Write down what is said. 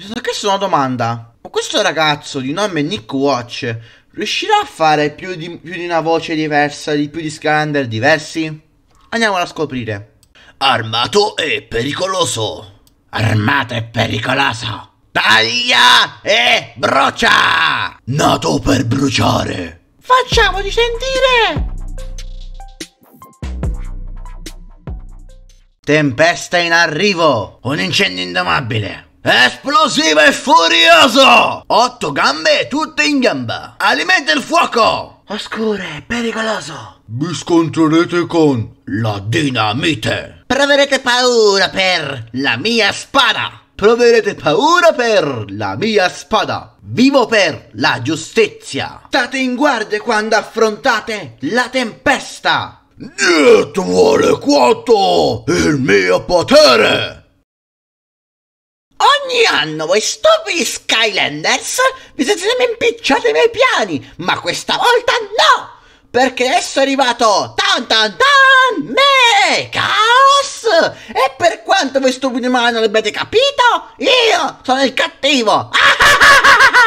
Mi sono chiesto una domanda. Ma questo ragazzo di nome Nick Watch riuscirà a fare più di, più di una voce diversa, di più di scalander diversi? Andiamola a scoprire. Armato e pericoloso. Armato e pericoloso. Taglia e brocia. Nato per bruciare. Facciamo di sentire! Tempesta in arrivo! Un incendio indomabile! Esplosivo e furioso! Otto gambe e tutte in gamba. Alimenta il fuoco! Oscuro e pericoloso. Vi scontrerete con la dinamite. Proverete paura per la mia spada. Proverete paura per la mia spada. Vivo per la giustizia. State in guardia quando affrontate la tempesta. Dietro alle quattro il mio potere. Ogni anno voi stupidi Skylanders vi siete sempre impicciati nei piani, ma questa volta no! Perché adesso è arrivato tan tan tan me caos e per quanto voi stupidi umani non l'abbiate capito, io sono il cattivo! Ah ah ah